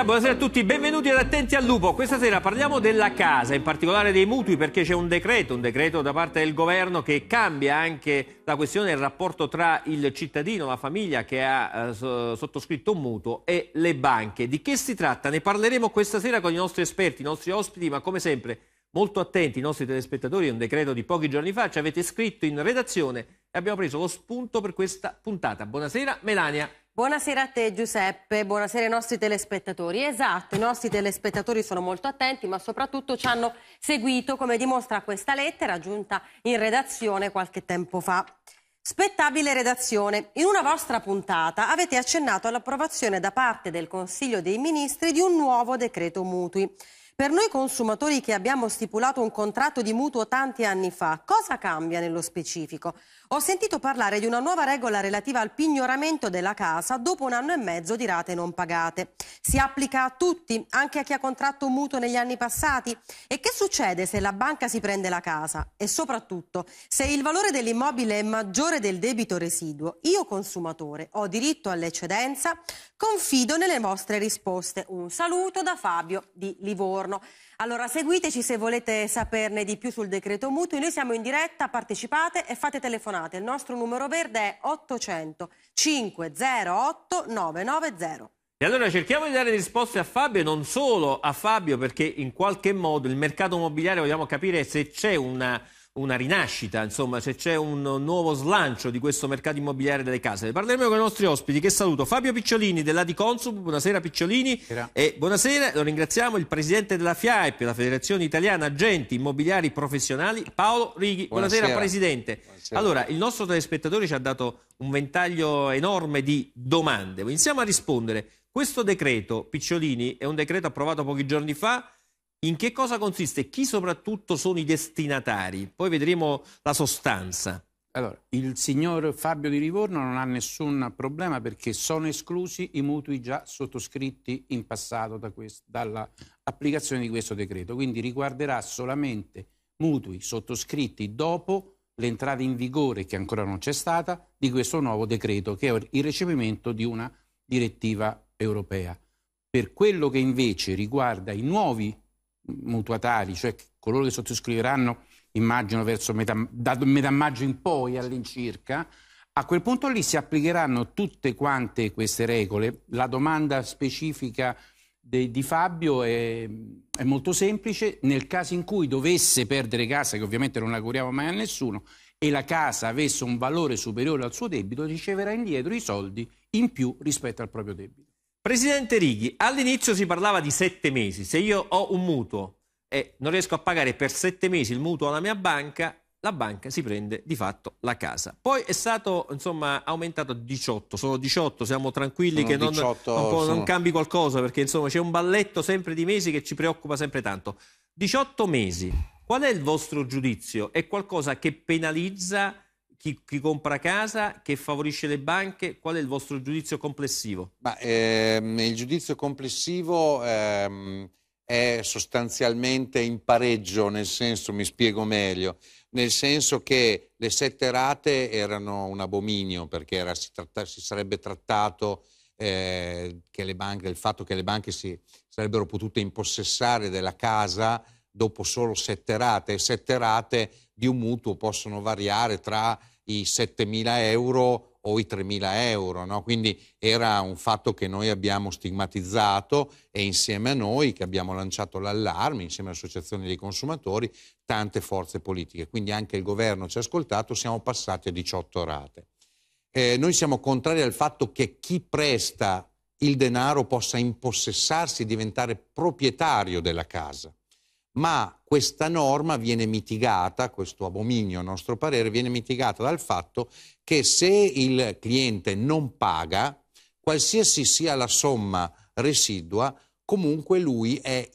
Andrea, buonasera a tutti, benvenuti ad Attenti al Lupo. Questa sera parliamo della casa, in particolare dei mutui, perché c'è un decreto, un decreto da parte del governo che cambia anche la questione del rapporto tra il cittadino, la famiglia che ha eh, sottoscritto un mutuo e le banche. Di che si tratta? Ne parleremo questa sera con i nostri esperti, i nostri ospiti, ma come sempre molto attenti i nostri telespettatori, è un decreto di pochi giorni fa, ci avete scritto in redazione e abbiamo preso lo spunto per questa puntata. Buonasera Melania. Buonasera a te Giuseppe, buonasera ai nostri telespettatori. Esatto, i nostri telespettatori sono molto attenti, ma soprattutto ci hanno seguito, come dimostra questa lettera giunta in redazione qualche tempo fa. Spettabile redazione, in una vostra puntata avete accennato all'approvazione da parte del Consiglio dei Ministri di un nuovo decreto mutui per noi consumatori che abbiamo stipulato un contratto di mutuo tanti anni fa, cosa cambia nello specifico? Ho sentito parlare di una nuova regola relativa al pignoramento della casa dopo un anno e mezzo di rate non pagate. Si applica a tutti, anche a chi ha contratto un mutuo negli anni passati? E che succede se la banca si prende la casa? E soprattutto, se il valore dell'immobile è maggiore del debito residuo, io consumatore ho diritto all'eccedenza? Confido nelle vostre risposte. Un saluto da Fabio di Livorno giorno. Allora seguiteci se volete saperne di più sul decreto mutuo. Noi siamo in diretta, partecipate e fate telefonate. Il nostro numero verde è 800 508 990. E allora cerchiamo di dare risposte a Fabio, e non solo a Fabio, perché in qualche modo il mercato immobiliare vogliamo capire se c'è una una rinascita, insomma, se c'è un nuovo slancio di questo mercato immobiliare delle case. Ne parleremo con i nostri ospiti che saluto. Fabio Picciolini della Di Consum, buonasera Picciolini. Buonasera. E buonasera, lo ringraziamo il presidente della FIAEP, la Federazione Italiana Agenti Immobiliari Professionali, Paolo Righi. Buonasera, buonasera Presidente. Buonasera. Allora, il nostro telespettatore ci ha dato un ventaglio enorme di domande. Iniziamo a rispondere. Questo decreto, Picciolini, è un decreto approvato pochi giorni fa in che cosa consiste e chi soprattutto sono i destinatari. Poi vedremo la sostanza. Allora, il signor Fabio di Livorno non ha nessun problema perché sono esclusi i mutui già sottoscritti in passato da dall'applicazione di questo decreto, quindi riguarderà solamente mutui sottoscritti dopo l'entrata in vigore, che ancora non c'è stata, di questo nuovo decreto, che è il recepimento di una direttiva europea. Per quello che invece riguarda i nuovi mutuatari, cioè coloro che sottoscriveranno, immagino verso metà, da metà maggio in poi all'incirca, a quel punto lì si applicheranno tutte quante queste regole. La domanda specifica de, di Fabio è, è, molto semplice. Nel caso in cui dovesse perdere casa, che ovviamente non auguriamo mai a nessuno, e la casa avesse un valore superiore al suo debito, riceverà indietro i soldi in più rispetto al proprio debito. Presidente Righi, all'inizio si parlava di sette mesi. Se io ho un mutuo e non riesco a pagare per sette mesi il mutuo alla mia banca, la banca si prende di fatto la casa. Poi è stato insomma, aumentato a 18, sono 18, siamo tranquilli sono che non, 18, non, sono... non, cambi qualcosa perché insomma c'è un balletto sempre di mesi che ci preoccupa sempre tanto. 18 mesi, qual è il vostro giudizio? È qualcosa che penalizza chi, chi, compra casa, che favorisce le banche, qual è il vostro giudizio complessivo? Ma, ehm, il giudizio complessivo ehm, è sostanzialmente in pareggio, nel senso, mi spiego meglio, nel senso che le sette rate erano un abominio perché era, si, tratta, si, sarebbe trattato eh, banche, il fatto che le banche si sarebbero potute impossessare della casa dopo solo sette rate e sette rate di un mutuo possono variare tra i 7.000 euro o i 3.000 euro. No? Quindi era un fatto che noi abbiamo stigmatizzato e insieme a noi che abbiamo lanciato l'allarme, insieme all'Associazione dei consumatori, tante forze politiche. Quindi anche il governo ci ha ascoltato, siamo passati a 18 rate. Eh, noi siamo contrari al fatto che chi presta il denaro possa impossessarsi e diventare proprietario della casa ma questa norma viene mitigata, questo abominio a nostro parere, viene mitigata dal fatto che se il cliente non paga, qualsiasi sia la somma residua, comunque lui è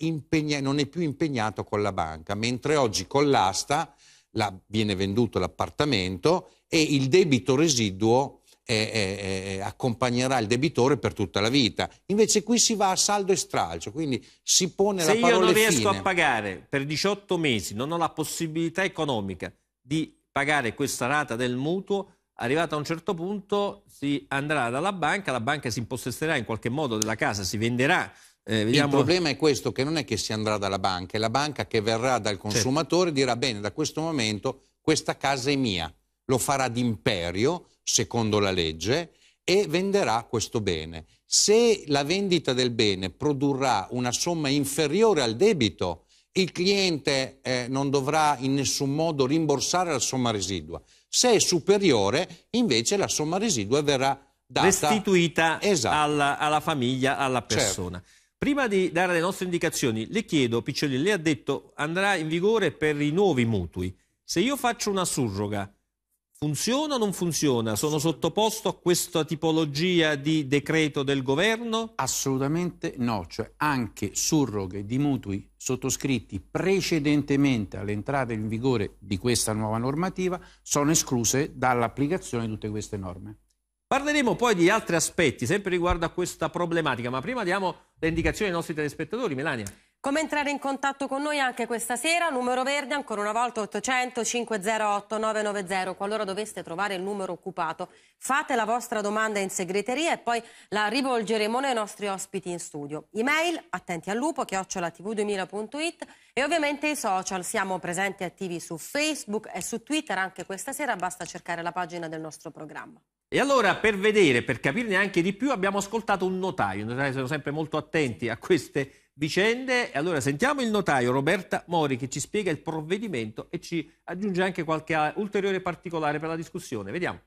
non è più impegnato con la banca, mentre oggi con l'asta viene venduto l'appartamento e il debito residuo eh, eh, accompagnerà il debitore per tutta la vita. Invece qui si va a saldo e stralcio, quindi si pone Se la parola fine. Se io non riesco fine. a pagare per 18 mesi, non ho la possibilità economica di pagare questa rata del mutuo, arrivato a un certo punto si andrà dalla banca, la banca si impossesserà in qualche modo della casa, si venderà. Eh, vediamo... Il problema è questo, che non è che si andrà dalla banca, è la banca che verrà dal consumatore certo. e dirà bene, da questo momento questa casa è mia lo farà d'imperio, secondo la legge, e venderà questo bene. Se la vendita del bene produrrà una somma inferiore al debito, il cliente eh, non dovrà in nessun modo rimborsare la somma residua. Se è superiore, invece, la somma residua verrà data... Restituita esatto. alla, alla, famiglia, alla certo. persona. Certo. Prima di dare le nostre indicazioni, le chiedo, Piccioli, lei ha detto andrà in vigore per i nuovi mutui. Se io faccio una surroga, Funziona o non funziona? Sono sottoposto a questa tipologia di decreto del governo? Assolutamente no, cioè anche surroghe di mutui sottoscritti precedentemente all'entrata in vigore di questa nuova normativa sono escluse dall'applicazione di tutte queste norme. Parleremo poi di altri aspetti, sempre riguardo a questa problematica, ma prima diamo le indicazioni ai nostri telespettatori. Melania. Come entrare in contatto con noi anche questa sera? Numero verde ancora una volta 800 508 990 qualora doveste trovare il numero occupato. Fate la vostra domanda in segreteria e poi la rivolgeremo noi nostri ospiti in studio. Email attenti al lupo chiocciolatv2000.it e ovviamente i social. Siamo presenti e attivi su Facebook e su Twitter anche questa sera. Basta cercare la pagina del nostro programma. E allora per vedere, per capirne anche di più, abbiamo ascoltato un notaio. I notai sono sempre molto attenti a queste domande vicende. E allora sentiamo il notaio Roberta Mori che ci spiega il provvedimento e ci aggiunge anche qualche ulteriore particolare per la discussione. Vediamo.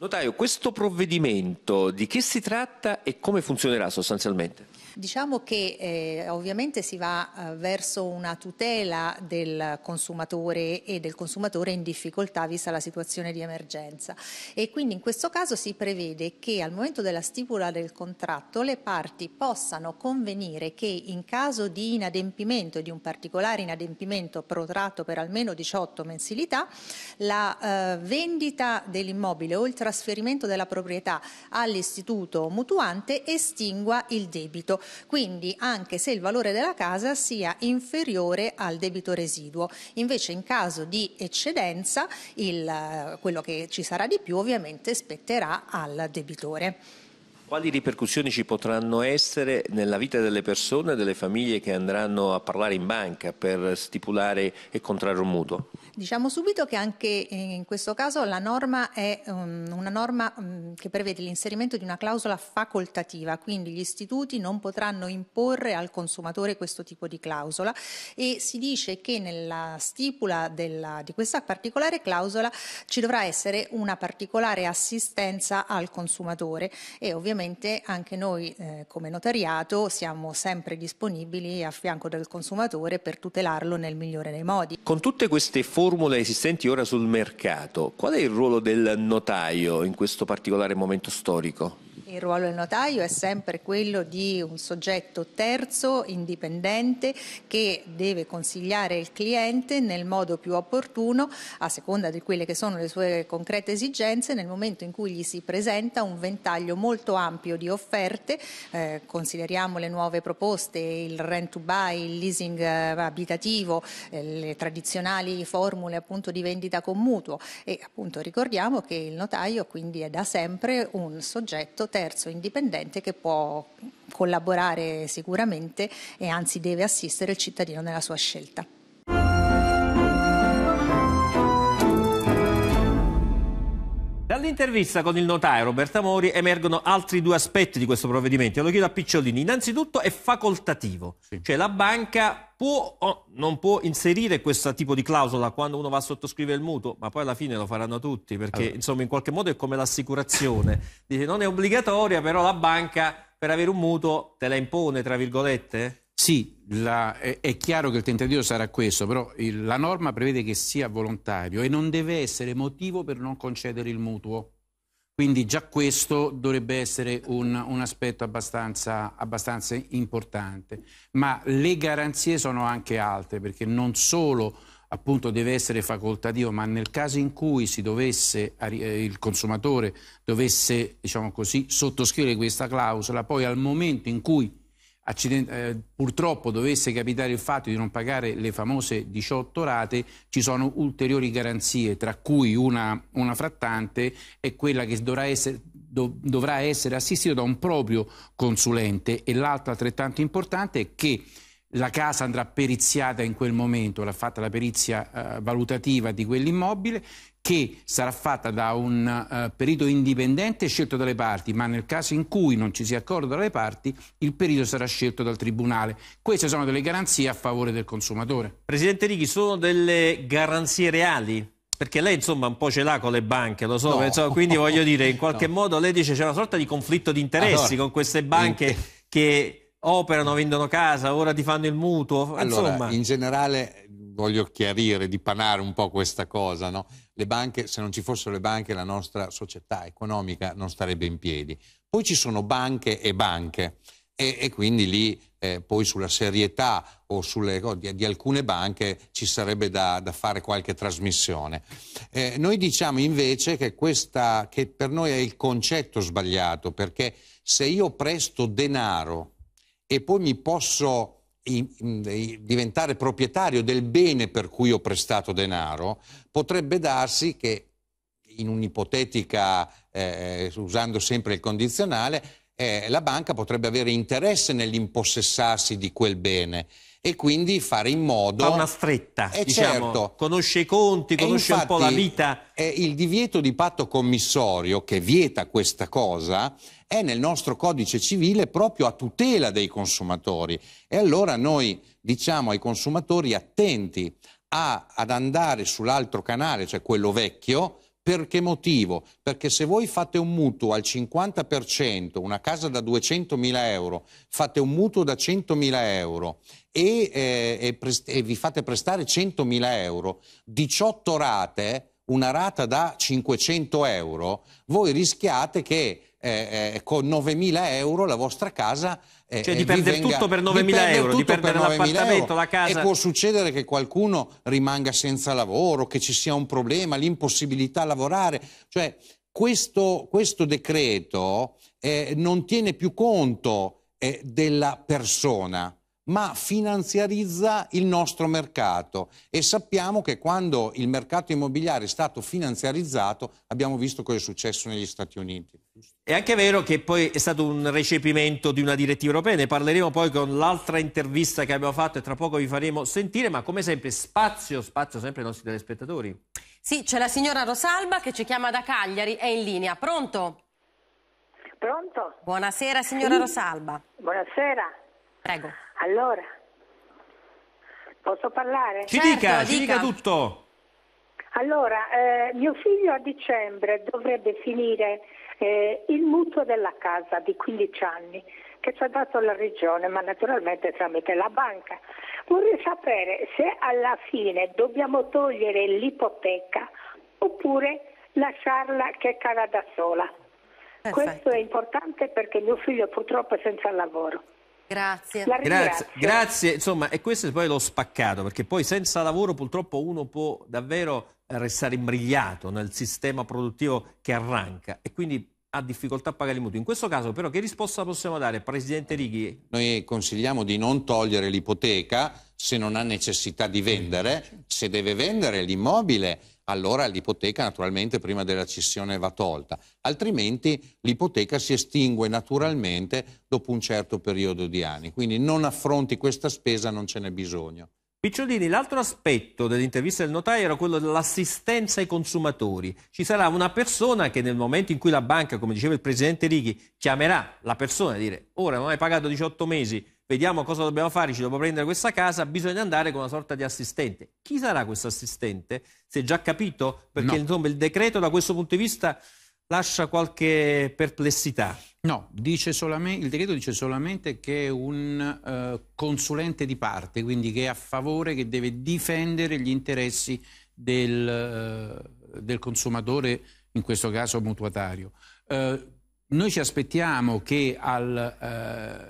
Notaio, questo provvedimento di che si tratta e come funzionerà sostanzialmente? Diciamo che eh, ovviamente si va eh, verso una tutela del consumatore e del consumatore in difficoltà vista la situazione di emergenza e quindi in questo caso si prevede che al momento della stipula del contratto le parti possano convenire che in caso di inadempimento, di un particolare inadempimento protratto per almeno 18 mensilità, la eh, vendita dell'immobile oltre trasferimento della proprietà all'istituto mutuante estingua il debito, quindi anche se il valore della casa sia inferiore al debito residuo. Invece in caso di eccedenza il, quello che ci sarà di più ovviamente spetterà al debitore. Quali ripercussioni ci potranno essere nella vita delle persone e delle famiglie che andranno a parlare in banca per stipulare e contrarre un mutuo? Diciamo subito che anche eh, in questo caso la norma è ehm, una norma mm, che prevede l'inserimento di una clausola facoltativa, quindi gli istituti non potranno imporre al consumatore questo tipo di clausola e si dice che nella stipula della, di questa particolare clausola ci dovrà essere una particolare assistenza al consumatore e ovviamente anche noi eh, come notariato siamo sempre disponibili a fianco del consumatore per tutelarlo nel migliore dei modi. Con tutte queste forme formule esistenti ora sul mercato, qual è il ruolo del notaio in questo particolare momento storico? Il ruolo del notaio è sempre quello di un soggetto terzo, indipendente, che deve consigliare il cliente nel modo più opportuno, a seconda di quelle che sono le sue concrete esigenze, nel momento in cui gli si presenta un ventaglio molto ampio di offerte, eh, consideriamo le nuove proposte, il rent to buy, il leasing eh, abitativo, eh, le tradizionali formule appunto di vendita con mutuo e appunto ricordiamo che il notaio quindi è da sempre un soggetto terzo terzo indipendente che può collaborare sicuramente e anzi deve assistere il cittadino nella sua scelta. Dall'intervista con il notaio Roberta Mori emergono altri due aspetti di questo provvedimento. Io lo chiedo a Picciolini. Innanzitutto è facoltativo, sì. cioè la banca può o non può inserire questo tipo di clausola quando uno va a sottoscrivere il mutuo, ma poi alla fine lo faranno tutti perché allora. insomma in qualche modo è come l'assicurazione. Dice non è obbligatoria, però la banca per avere un mutuo te la impone, tra virgolette? Sì, la, è, è, chiaro che il tentativo sarà questo, però il, la norma prevede che sia volontario e non deve essere motivo per non concedere il mutuo. Quindi già questo dovrebbe essere un, un aspetto abbastanza, abbastanza, importante. Ma le garanzie sono anche altre, perché non solo appunto, deve essere facoltativo, ma nel caso in cui dovesse, eh, il consumatore dovesse diciamo così, sottoscrivere questa clausola, poi al momento in cui eh, purtroppo dovesse capitare il fatto di non pagare le famose 18 rate, ci sono ulteriori garanzie, tra cui una, una frattante e quella che dovrà essere, dov dovrà essere assistita da un proprio consulente e l'altra altrettanto importante è che la casa andrà periziata in quel momento, l'ha fatta la perizia eh, valutativa di quell'immobile che sarà fatta da un eh, perito indipendente scelto dalle parti, ma nel caso in cui non ci sia accordo dalle parti, il perito sarà scelto dal Tribunale. Queste sono delle garanzie a favore del consumatore. Presidente Righi, sono delle garanzie reali? Perché lei insomma un po' ce l'ha con le banche, lo so, no. insomma, quindi voglio dire, in qualche no. modo lei dice c'è una sorta di conflitto di interessi allora, con queste banche in... che operano, vendono casa, ora ti fanno il mutuo. Allora, in generale voglio chiarire, dipanare un po' questa cosa, no? Le banche, se non ci fossero le banche, la nostra società economica non starebbe in piedi. Poi ci sono banche e banche. E, e, quindi lì eh, poi sulla serietà o sulle, oh, di, di, alcune banche ci sarebbe da, da fare qualche trasmissione. Eh, noi diciamo invece che, questa, che per noi è il concetto sbagliato, perché se io presto denaro e poi mi posso diventare proprietario del bene per cui ho prestato denaro, potrebbe darsi che in un'ipotetica, eh, eh usando sempre il condizionale, eh, la banca potrebbe avere interesse nell'impossessarsi di quel bene e quindi fare in modo... Fa una stretta, eh, diciamo, certo. conosce i conti, conosce infatti, un po' la vita. Eh, il divieto di patto commissorio che vieta questa cosa è nel nostro codice civile proprio a tutela dei consumatori e allora noi diciamo ai consumatori attenti a, ad andare sull'altro canale, cioè quello vecchio, per che motivo? Perché se voi fate un mutuo al 50%, una casa da 200.000 euro, fate un mutuo da 100.000 euro e, eh, e, e vi fate prestare 100.000 euro, 18 rate, una rata da 500 euro, voi rischiate che eh, eh, con 9.000 euro la vostra casa eh, cioè di perdere venga, tutto per 9.000 euro, di perdere l'appartamento, la casa. E può succedere che qualcuno rimanga senza lavoro, che ci sia un problema, l'impossibilità a lavorare. Cioè questo, questo decreto eh, non tiene più conto eh, della persona ma finanziarizza il nostro mercato e sappiamo che quando il mercato immobiliare è stato finanziarizzato abbiamo visto cosa è successo negli Stati Uniti. È anche vero che poi è stato un recepimento di una direttiva europea, ne parleremo poi con l'altra intervista che abbiamo fatto e tra poco vi faremo sentire, ma come sempre spazio, spazio sempre ai nostri telespettatori. Sì, c'è la signora Rosalba che ci chiama da Cagliari, è in linea, pronto? Pronto? Buonasera signora sì. Rosalba. Buonasera. Prego. Allora, posso parlare? Ci certo, dica, ci dica tutto. Allora, eh, mio figlio a dicembre dovrebbe finire eh, il mutuo della casa di 15 anni che ci ha dato la regione, ma naturalmente tramite la banca. Vorrei sapere se alla fine dobbiamo togliere l'ipoteca oppure lasciarla che cada da sola. Perfetto. Questo è importante perché mio figlio purtroppo è senza lavoro. Grazie. Grazie, grazie. Insomma, e questo è poi lo spaccato, perché poi senza lavoro purtroppo uno può davvero restare imbrigliato nel sistema produttivo che arranca e quindi ha difficoltà a pagare i mutui. In questo caso però che risposta possiamo dare, Presidente Righi? Noi consigliamo di non togliere l'ipoteca se non ha necessità di vendere, se deve vendere l'immobile allora l'ipoteca naturalmente prima della cessione va tolta, altrimenti l'ipoteca si estingue naturalmente dopo un certo periodo di anni, quindi non affronti questa spesa, non ce n'è bisogno. Picciolini, l'altro aspetto dell'intervista del notaio era quello dell'assistenza ai consumatori. Ci sarà una persona che nel momento in cui la banca, come diceva il presidente Righi, chiamerà la persona e dire ora non hai pagato 18 mesi, vediamo cosa dobbiamo fare, ci dobbiamo prendere questa casa, bisogna andare con una sorta di assistente. Chi sarà questo assistente? Si è già capito? Perché no. insomma, il decreto da questo punto di vista lascia qualche perplessità. No, il decreto dice solamente che è un uh, consulente di parte, quindi che è a favore, che deve difendere gli interessi del, uh, del consumatore, in questo caso mutuatario. Uh, noi ci aspettiamo che, al,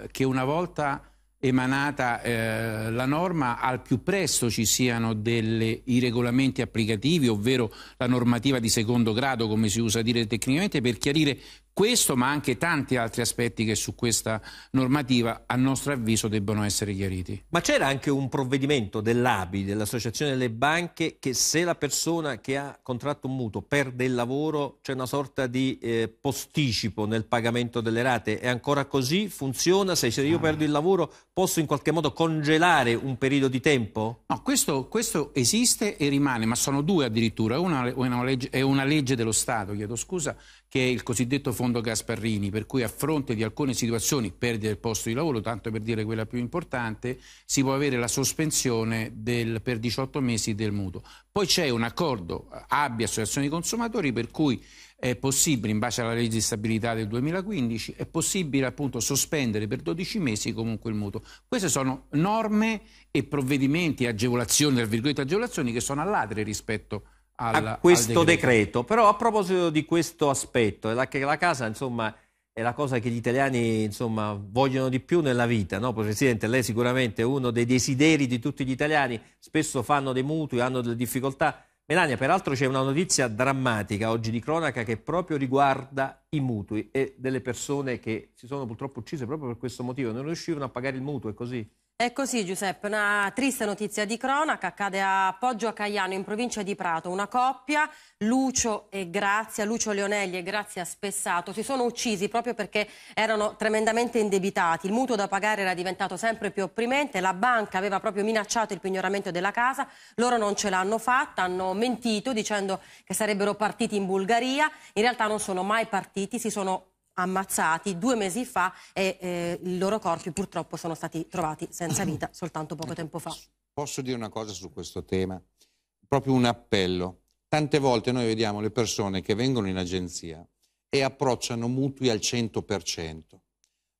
eh, che una volta emanata eh, la norma, al più presto ci siano delle, i regolamenti applicativi, ovvero la normativa di secondo grado, come si usa dire tecnicamente, per chiarire questo ma anche tanti altri aspetti che su questa normativa a nostro avviso debbono essere chiariti. Ma c'era anche un provvedimento dell'ABI, dell'Associazione delle Banche, che se la persona che ha contratto un mutuo perde il lavoro c'è una sorta di eh, posticipo nel pagamento delle rate. È ancora così? Funziona? Se io ah. perdo il lavoro posso in qualche modo congelare un periodo di tempo? No, questo, questo esiste e rimane, ma sono due addirittura. Una è una legge, è una legge dello Stato, chiedo scusa, che è il cosiddetto fondo Gasparrini, per cui a fronte di alcune situazioni, perdita del posto di lavoro, tanto per dire quella più importante, si può avere la sospensione del, per 18 mesi del mutuo. Poi c'è un accordo abbia associazioni consumatori per cui è possibile, in base alla legge di stabilità del 2015, è possibile appunto sospendere per 12 mesi comunque il mutuo. Queste sono norme e provvedimenti, agevolazioni, tra virgolette agevolazioni, che sono all'adre rispetto a al, a questo decreto. decreto. Però a proposito di questo aspetto, la, la casa insomma è la cosa che gli italiani insomma, vogliono di più nella vita, no? Presidente, lei sicuramente è uno dei desideri di tutti gli italiani, spesso fanno dei mutui, hanno delle difficoltà. Melania, peraltro c'è una notizia drammatica oggi di cronaca che proprio riguarda i mutui e delle persone che si sono purtroppo uccise proprio per questo motivo, non riuscivano a pagare il mutuo, è così? È così Giuseppe, una triste notizia di cronaca, accade a Poggio a Caiano in provincia di Prato, una coppia, Lucio e Grazia, Lucio Leonelli e Grazia Spessato, si sono uccisi proprio perché erano tremendamente indebitati, il mutuo da pagare era diventato sempre più opprimente, la banca aveva proprio minacciato il pignoramento della casa, loro non ce l'hanno fatta, hanno mentito dicendo che sarebbero partiti in Bulgaria, in realtà non sono mai partiti, si sono ammazzati due mesi fa e eh, i loro corpi purtroppo sono stati trovati senza vita soltanto poco ecco, tempo fa. Posso dire una cosa su questo tema? Proprio un appello. Tante volte noi vediamo le persone che vengono in agenzia e approcciano mutui al 100%.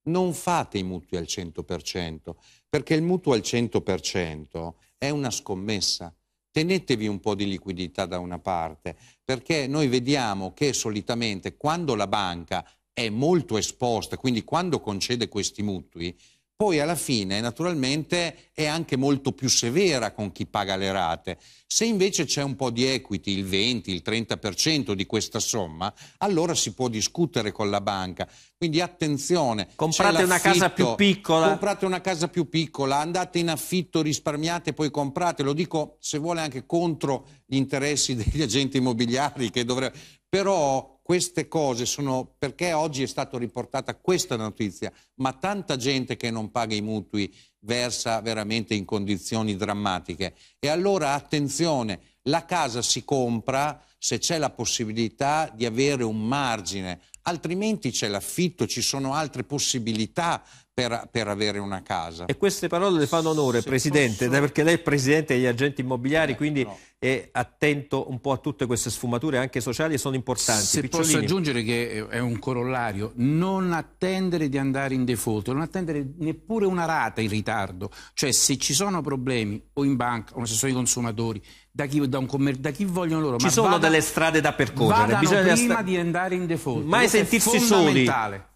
Non fate i mutui al 100%, perché il mutuo al 100% è una scommessa tenetevi un po' di liquidità da una parte, perché noi vediamo che solitamente quando la banca è molto esposta, quindi quando concede questi mutui, poi alla fine naturalmente è anche molto più severa con chi paga le rate. Se invece c'è un po' di equity, il 20, il 30% di questa somma, allora si può discutere con la banca. Quindi attenzione. Comprate una casa più piccola. Comprate una casa più piccola, andate in affitto, risparmiate, poi comprate. Lo dico se vuole anche contro gli interessi degli agenti immobiliari che dovrebbero... Però queste cose sono perché oggi è stata riportata questa notizia, ma tanta gente che non paga i mutui versa veramente in condizioni drammatiche. E allora attenzione, la casa si compra se c'è la possibilità di avere un margine, altrimenti c'è l'affitto, ci sono altre possibilità per, per, avere una casa. E queste parole le fanno onore, se Presidente, posso... perché lei è Presidente degli agenti immobiliari, eh, quindi no. è attento un po' a tutte queste sfumature anche sociali e sono importanti. Se Picciolini. posso aggiungere che è un corollario, non attendere di andare in default, non attendere neppure una rata in ritardo, cioè se ci sono problemi o in banca, o se sono i consumatori, da chi, da, da chi vogliono loro, ci ma sono da delle strade da percorrere. Vadano Bisogna prima sta... di andare in default. Mai Questo sentirsi soli.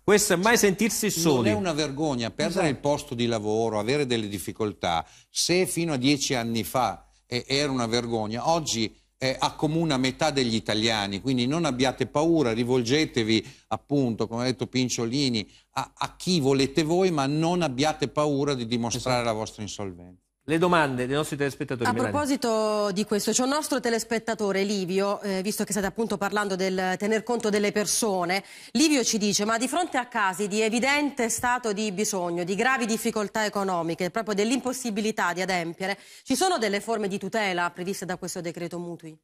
Questo è mai sentirsi soli. Non è una vergogna perdere esatto. il posto di lavoro, avere delle difficoltà. Se fino a dieci anni fa eh, era una vergogna, oggi eh, accomuna metà degli italiani, quindi non abbiate paura, rivolgetevi appunto, come ha detto Pinciolini, a, a chi volete voi, ma non abbiate paura di dimostrare esatto. la vostra insolvenza. Le domande dei nostri telespettatori. A proposito di questo, c'è un nostro telespettatore, Livio, eh, visto che state appunto parlando del tener conto delle persone. Livio ci dice, ma di fronte a casi di evidente stato di bisogno, di gravi difficoltà economiche, proprio dell'impossibilità di adempiere, ci sono delle forme di tutela previste da questo decreto mutui?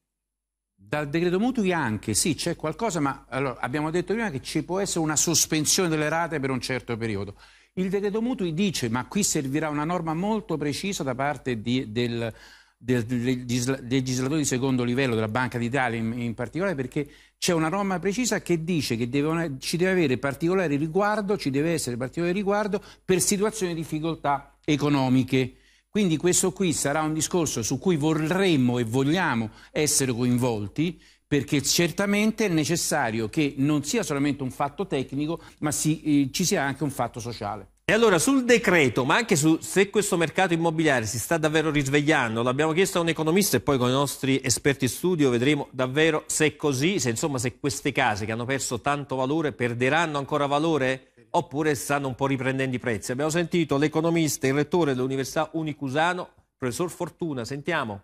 Dal decreto mutui anche, sì, c'è qualcosa, ma allora, abbiamo detto prima che ci può essere una sospensione delle rate per un certo periodo. Il decreto mutui dice, ma qui servirà una norma molto precisa da parte di, del, del legislatore di secondo livello della Banca d'Italia in, in particolare perché c'è una norma precisa che dice che deve, ci deve avere particolare riguardo, ci deve essere particolare riguardo per situazioni di difficoltà economiche. Quindi questo qui sarà un discorso su cui vorremmo e vogliamo essere coinvolti perché certamente è necessario che non sia solamente un fatto tecnico, ma si, eh, ci sia anche un fatto sociale. E allora sul decreto, ma anche su se questo mercato immobiliare si sta davvero risvegliando, l'abbiamo chiesto a un economista e poi con i nostri esperti studio vedremo davvero se è così, se insomma se queste case che hanno perso tanto valore perderanno ancora valore oppure stanno un po' riprendendo i prezzi. Abbiamo sentito l'economista, e il rettore dell'Università Unicusano, professor Fortuna, sentiamo.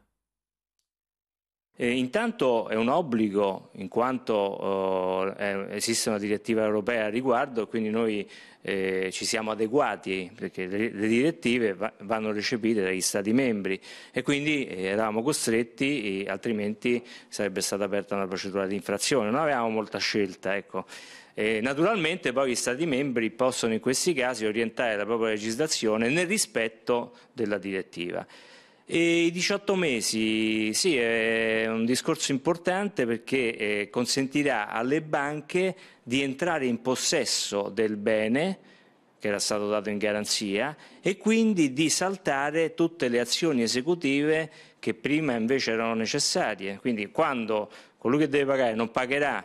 Eh, intanto è un obbligo, in quanto eh, esiste una direttiva europea al riguardo, quindi noi eh, ci siamo adeguati perché le, le direttive va, vanno recepite dagli Stati membri e quindi eh, eravamo costretti, altrimenti sarebbe stata aperta una procedura di infrazione. Non avevamo molta scelta. Ecco. naturalmente poi gli Stati membri possono in questi casi orientare la propria legislazione nel rispetto della direttiva. I 18 mesi, sì, è un discorso importante perché eh, consentirà alle banche di entrare in possesso del bene che era stato dato in garanzia e quindi di saltare tutte le azioni esecutive che prima invece erano necessarie. Quindi quando colui che deve pagare non pagherà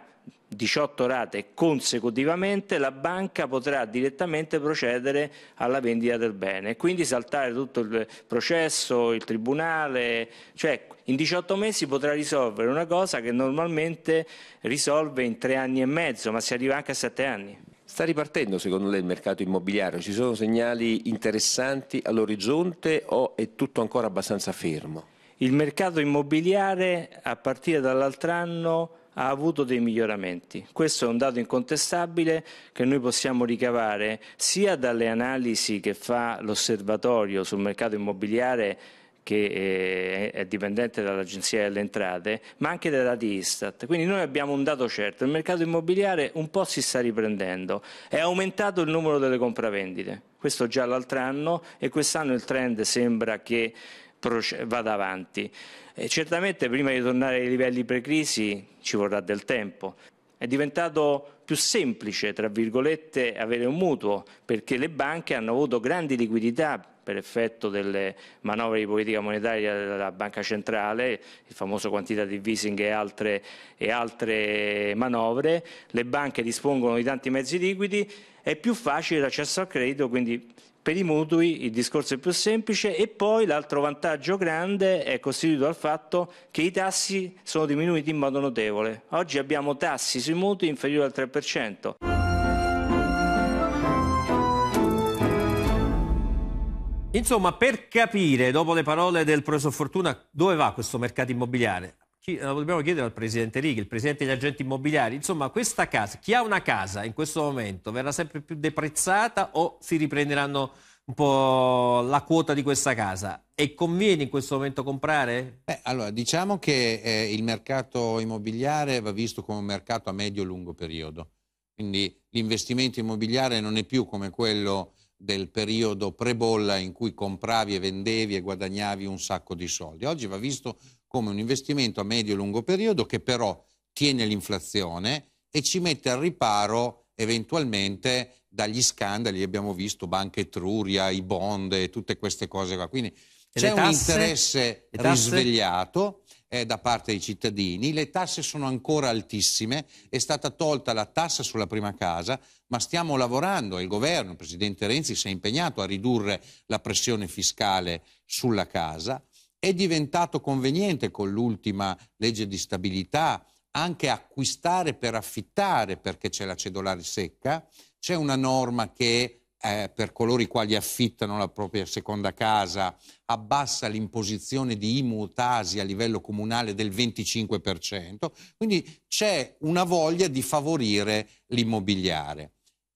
18 rate consecutivamente, la banca potrà direttamente procedere alla vendita del bene. Quindi saltare tutto il processo, il tribunale, cioè in 18 mesi potrà risolvere una cosa che normalmente risolve in 3 anni e mezzo, ma si arriva anche a 7 anni. Sta ripartendo secondo lei il mercato immobiliare? Ci sono segnali interessanti all'orizzonte o è tutto ancora abbastanza fermo? Il mercato immobiliare a partire dall'altro anno ha avuto dei miglioramenti. Questo è un dato incontestabile che noi possiamo ricavare sia dalle analisi che fa l'osservatorio sul mercato immobiliare che eh, è dipendente dall'Agenzia delle Entrate, ma anche dai dati Istat. Quindi noi abbiamo un dato certo, il mercato immobiliare un po' si sta riprendendo, è aumentato il numero delle compravendite, questo già l'altro anno e quest'anno il trend sembra che vada avanti. E certamente prima di tornare ai livelli pre-crisi ci vorrà del tempo. È diventato più semplice, tra virgolette, avere un mutuo perché le banche hanno avuto grandi liquidità per effetto delle manovre di politica monetaria della Banca Centrale, il famoso quantitative easing e altre, e altre manovre, le banche dispongono di tanti mezzi liquidi, è più facile l'accesso al credito, quindi per i mutui il discorso è più semplice e poi l'altro vantaggio grande è costituito dal fatto che i tassi sono diminuiti in modo notevole. Oggi abbiamo tassi sui mutui inferiori al 3%. Insomma, per capire, dopo le parole del professor Fortuna, dove va questo mercato immobiliare, lo eh, dobbiamo chiedere al presidente Righi, il presidente degli agenti immobiliari. Insomma, questa casa, chi ha una casa in questo momento verrà sempre più deprezzata o si riprenderanno un po' la quota di questa casa? E conviene in questo momento comprare? Beh, allora, diciamo che eh, il mercato immobiliare va visto come un mercato a medio-lungo periodo. Quindi l'investimento immobiliare non è più come quello del periodo pre-bolla in cui compravi e vendevi e guadagnavi un sacco di soldi. Oggi va visto come un investimento a medio e lungo periodo che però tiene l'inflazione e ci mette al riparo eventualmente dagli scandali, abbiamo visto banche Etruria, i bond e tutte queste cose qua. Quindi c'è un interesse risvegliato eh, da parte dei cittadini, le tasse sono ancora altissime, è stata tolta la tassa sulla prima casa, ma stiamo lavorando e il governo, il presidente Renzi, si è impegnato a ridurre la pressione fiscale sulla casa. È diventato conveniente con l'ultima legge di stabilità anche acquistare per affittare perché c'è la cedolare secca, c'è una norma che eh, per coloro i quali affittano la propria seconda casa abbassa l'imposizione di IMU tasi a livello comunale del 25%, quindi c'è una voglia di favorire l'immobiliare.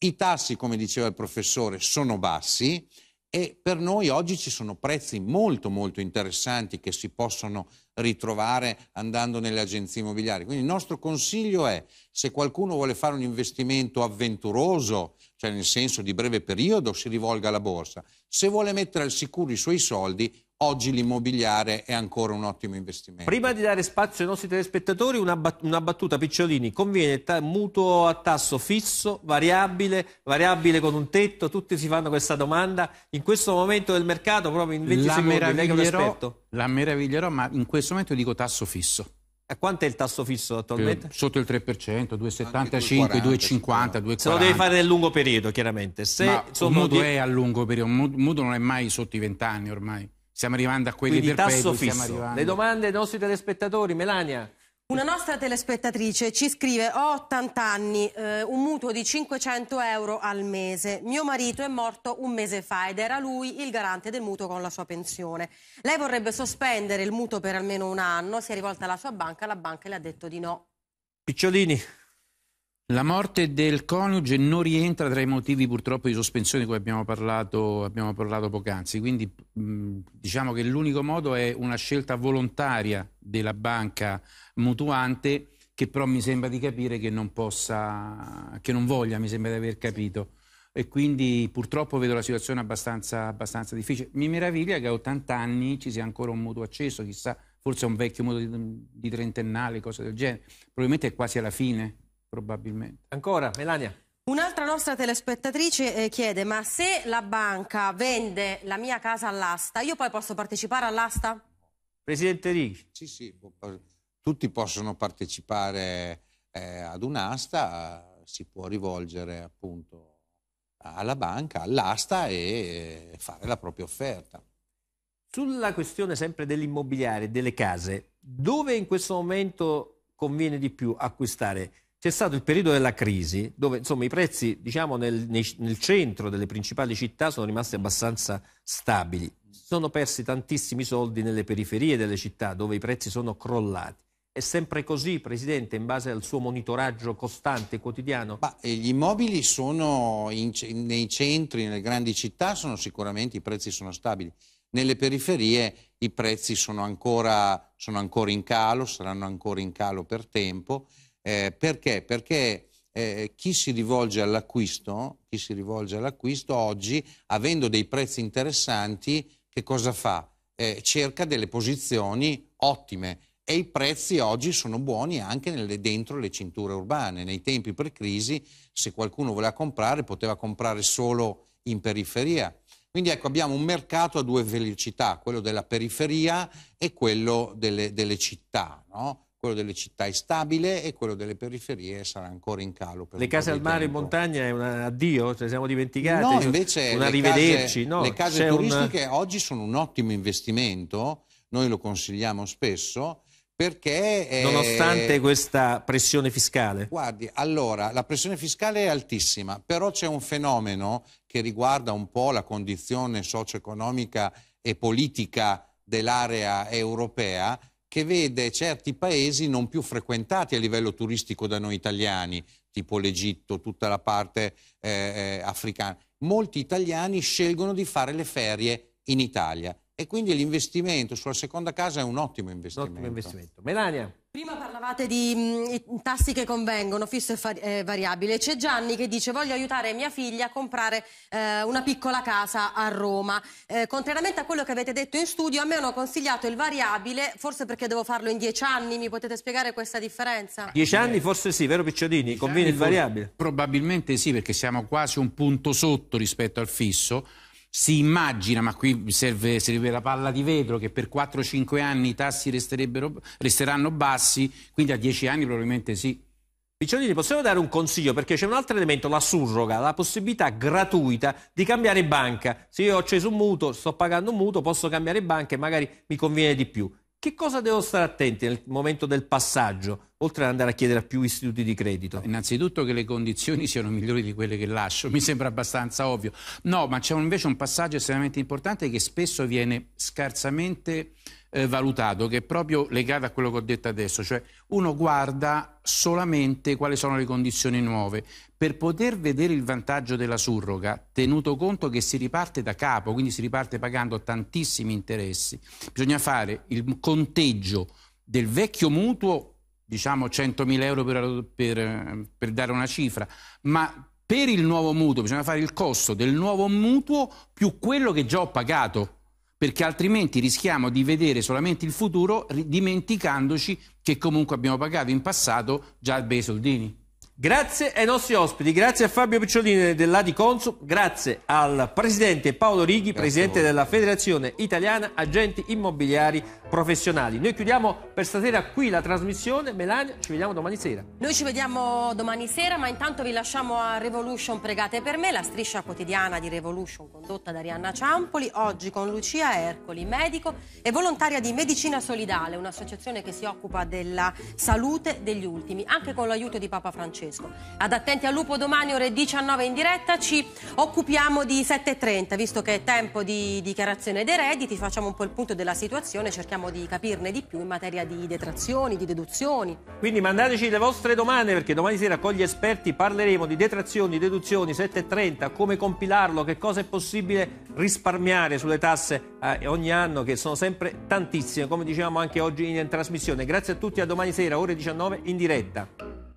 I tassi, come diceva il professore, sono bassi e per noi oggi ci sono prezzi molto molto interessanti che si possono ritrovare andando nelle agenzie immobiliari. Quindi il nostro consiglio è se qualcuno vuole fare un investimento avventuroso, cioè nel senso di breve periodo, si rivolga alla borsa. Se vuole mettere al sicuro i suoi soldi, oggi l'immobiliare è ancora un ottimo investimento. Prima di dare spazio ai nostri telespettatori, una, bat- una battuta picciolini, conviene mutuo a tasso fisso, variabile, variabile con un tetto, tutti si fanno questa domanda, in questo momento del mercato proprio in 20 la secondi, meraviglierò, La meraviglierò, ma in questo momento dico tasso fisso. E eh, quanto è il tasso fisso attualmente? Eh, sotto il 3%, 2,75, 2,50, 2,40. lo devi fare nel lungo periodo, chiaramente. Se Ma un mutuo di... è a lungo periodo, il mutuo non è mai sotto i 20 anni ormai. Stiamo arrivando a quelli Quindi, del tasso peggio, fisso. Le domande dei nostri telespettatori, Melania. Una nostra telespettatrice ci scrive ho 80 anni, eh, un mutuo di 500 euro al mese. Mio marito è morto un mese fa ed era lui il garante del mutuo con la sua pensione. Lei vorrebbe sospendere il mutuo per almeno un anno, si è rivolta alla sua banca, la banca le ha detto di no. Picciolini. La morte del coniuge non rientra tra i motivi purtroppo di sospensione di cui abbiamo parlato, abbiamo parlato poc'anzi, quindi diciamo che l'unico modo è una scelta volontaria della banca mutuante che però mi sembra di capire che non possa, che non voglia, mi sembra di aver capito. E quindi purtroppo vedo la situazione abbastanza, abbastanza difficile. Mi meraviglia che a 80 anni ci sia ancora un mutuo acceso, chissà, forse è un vecchio mutuo di, di trentennale, cose del genere. Probabilmente è quasi alla fine probabilmente. Ancora, Melania. Un'altra nostra telespettatrice eh, chiede, ma se la banca vende la mia casa all'asta, io poi posso partecipare all'asta? Presidente Righi. Sì, sì, tutti possono partecipare eh, ad un'asta, si può rivolgere appunto alla banca, all'asta e fare la propria offerta. Sulla questione sempre dell'immobiliare, delle case, dove in questo momento conviene di più acquistare? c'è stato il periodo della crisi dove insomma, i prezzi diciamo, nel, nel, centro delle principali città sono rimasti abbastanza stabili. Sono persi tantissimi soldi nelle periferie delle città dove i prezzi sono crollati. È sempre così, Presidente, in base al suo monitoraggio costante, quotidiano? Ma, eh, gli immobili sono in, nei centri, nelle grandi città, sono sicuramente i prezzi sono stabili. Nelle periferie i prezzi sono ancora, sono ancora in calo, saranno ancora in calo per tempo eh, perché? Perché eh, chi si rivolge all'acquisto, chi si rivolge all'acquisto oggi, avendo dei prezzi interessanti, che cosa fa? Eh, cerca delle posizioni ottime e i prezzi oggi sono buoni anche nelle, dentro le cinture urbane. Nei tempi pre-crisi, se qualcuno voleva comprare, poteva comprare solo in periferia. Quindi ecco, abbiamo un mercato a due velocità, quello della periferia e quello delle, delle città. No? quello delle città è stabile e quello delle periferie sarà ancora in calo. le case al mare e in montagna è un addio, ce ne siamo dimenticati, no, invece una rivederci. Case, no, le case turistiche un... oggi sono un ottimo investimento, noi lo consigliamo spesso, perché... È... Nonostante questa pressione fiscale? Guardi, allora, la pressione fiscale è altissima, però c'è un fenomeno che riguarda un po' la condizione socio-economica e politica dell'area europea che vede certi paesi non più frequentati a livello turistico da noi italiani, tipo l'Egitto, tutta la parte eh, eh, africana. Molti italiani scelgono di fare le ferie in Italia e quindi l'investimento sulla seconda casa è un ottimo investimento. Un ottimo investimento. Melania. Prima parlavate di mh, mm, tassi che convengono, fisso e far, eh, variabile. C'è Gianni che dice voglio aiutare mia figlia a comprare eh, una piccola casa a Roma. Eh, contrariamente a quello che avete detto in studio, a me hanno consigliato il variabile, forse perché devo farlo in dieci anni. Mi potete spiegare questa differenza? Dieci anni forse sì, vero Picciodini? Conviene il variabile? Probabilmente sì, perché siamo quasi un punto sotto rispetto al fisso si immagina, ma qui serve, serve la palla di vetro, che per 4-5 anni i tassi resteranno bassi, quindi a 10 anni probabilmente sì. Picciolini, possiamo dare un consiglio? Perché c'è un altro elemento, la surroga, la possibilità gratuita di cambiare banca. Se io ho acceso un mutuo, sto pagando un mutuo, posso cambiare banca e magari mi conviene di più. Che cosa devo stare attenti nel momento del passaggio, oltre ad andare a chiedere a più istituti di credito? Innanzitutto che le condizioni siano migliori di quelle che lascio, mi sembra abbastanza ovvio. No, ma c'è invece un passaggio estremamente importante che spesso viene scarsamente eh, valutato, che è proprio legato a quello che ho detto adesso, cioè uno guarda solamente quali sono le condizioni nuove. Per poter vedere il vantaggio della surroga, tenuto conto che si riparte da capo, quindi si riparte pagando tantissimi interessi, bisogna fare il conteggio del vecchio mutuo diciamo 100.000 euro per, per, per, dare una cifra, ma per il nuovo mutuo bisogna fare il costo del nuovo mutuo più quello che già ho pagato perché altrimenti rischiamo di vedere solamente il futuro dimenticandoci che comunque abbiamo pagato in passato già bei soldini. Grazie ai nostri ospiti, grazie a Fabio Picciolini dell'Adi Consum, grazie al presidente Paolo Righi, grazie presidente della Federazione Italiana Agenti Immobiliari professionali. Noi chiudiamo per stasera qui la trasmissione. Melania, ci vediamo domani sera. Noi ci vediamo domani sera, ma intanto vi lasciamo a Revolution Pregate per me, la striscia quotidiana di Revolution condotta da Arianna Ciampoli, oggi con Lucia Ercoli, medico e volontaria di Medicina Solidale, un'associazione che si occupa della salute degli ultimi, anche con l'aiuto di Papa Francesco. Ad Attenti al Lupo domani ore 19 in diretta ci occupiamo di 7.30, visto che è tempo di dichiarazione dei redditi, facciamo un po' il punto della situazione, cerchiamo cerchiamo di capirne di più in materia di detrazioni, di deduzioni. Quindi mandateci le vostre domande perché domani sera con gli esperti parleremo di detrazioni, deduzioni, 730, come compilarlo, che cosa è possibile risparmiare sulle tasse eh, ogni anno che sono sempre tantissime, come dicevamo anche oggi in trasmissione. Grazie a tutti, a domani sera ore 19 in diretta.